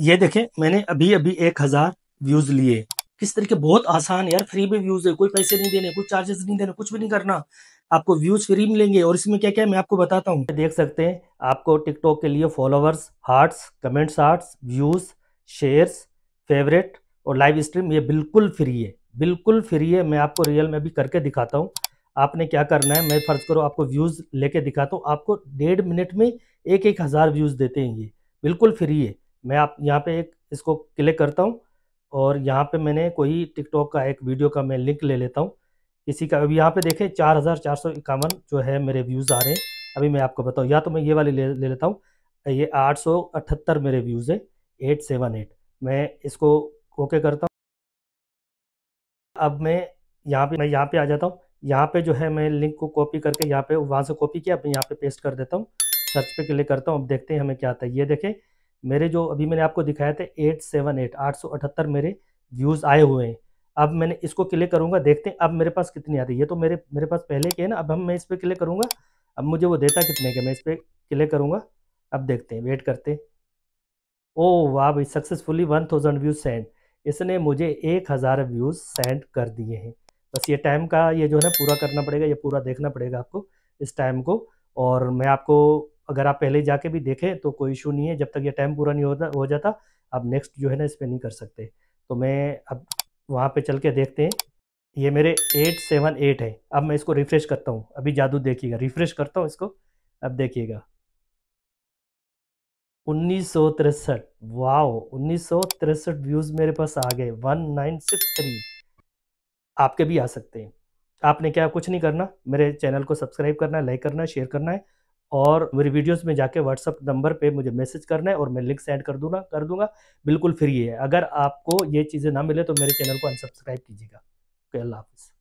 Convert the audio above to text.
ये देखें मैंने अभी अभी एक हजार व्यूज लिए किस तरीके बहुत आसान यार फ्री में व्यूज है कोई पैसे नहीं देने कोई चार्जेस नहीं देने कुछ भी नहीं करना आपको व्यूज फ्री मिलेंगे और इसमें क्या क्या है मैं आपको बताता हूँ देख सकते हैं आपको टिकटॉक के लिए followers hearts comments hearts views shares favourite और लाइव स्ट्रीम ये बिल्कुल फ्री है बिल्कुल फ्री है मैं आपको रियल में भी करके दिखाता हूँ आपने क्या करना है मैं फर्ज करो आपको व्यूज़ लेके दिखाता हूँ आपको डेढ़ मिनट में एक एक हज़ार व्यूज़ देते हैं ये बिल्कुल फ्री है मैं आप यहाँ पे एक इसको क्लिक करता हूँ और यहाँ पे मैंने कोई टिकटॉक का एक वीडियो का मैं लिंक ले लेता हूँ किसी का अभी यहाँ पे देखें चार हज़ार चार सौ इक्यावन जो है मेरे व्यूज़ आ रहे हैं अभी मैं आपको बताऊँ या तो मैं ये वाली ले, ले लेता हूँ ये आठ सौ अठहत्तर मेरे व्यूज़ है एट सेवन एट मैं इसको ओके करता हूँ अब मैं यहाँ पे मैं यहाँ पे आ जाता हूँ यहाँ पे जो है मैं लिंक को कॉपी करके यहाँ पे वहाँ से कॉपी किया अब यहाँ पे पेस्ट कर देता हूँ सर्च पे क्लिक करता हूँ अब देखते हैं हमें क्या आता है ये देखें मेरे जो अभी मैंने आपको दिखाया था एट सेवन एट आठ सौ अठहत्तर मेरे व्यूज़ आए हुए हैं अब मैंने इसको क्लिक करूँगा देखते हैं अब मेरे पास कितनी आ रही है तो मेरे मेरे पास पहले के है ना अब हम मैं इस पर क्लिक करूँगा अब मुझे वो देता कितने के मैं इस पर क्लिक करूँगा अब देखते हैं वेट करते हैं ओ वाह भाई successfully one thousand views send इसने मुझे एक हज़ार व्यूज़ सेंड कर दिए हैं बस ये टाइम का ये जो है ना पूरा करना पड़ेगा ये पूरा देखना पड़ेगा आपको इस टाइम को और मैं आपको अगर आप पहले जाके भी देखें तो कोई इशू नहीं है जब तक ये टाइम पूरा नहीं होता हो जाता आप नेक्स्ट जो है ना इस पर नहीं कर सकते तो मैं अब वहाँ पे चल के देखते हैं ये मेरे एट सेवन एट है अब मैं इसको रिफ़्रेश करता हूँ अभी जादू देखिएगा रिफ़्रेश करता हूँ इसको अब देखिएगा उन्नीस सौ तिरसठ वाओ उन्नीस सौ तिरसठ व्यूज़ मेरे पास आ गए वन नाइन सिक्स थ्री आपके भी आ सकते हैं आपने क्या कुछ नहीं करना मेरे चैनल को सब्सक्राइब करना है लाइक करना है शेयर करना है और मेरी वीडियोस में जाके व्हाट्सअप नंबर पे मुझे मैसेज करना है और मैं लिंक सेंड कर दूंगा कर दूंगा बिल्कुल फ्री है अगर आपको ये चीज़ें ना मिले तो मेरे चैनल को अनसब्सक्राइब कीजिएगा ओके अल्लाह हाफिज़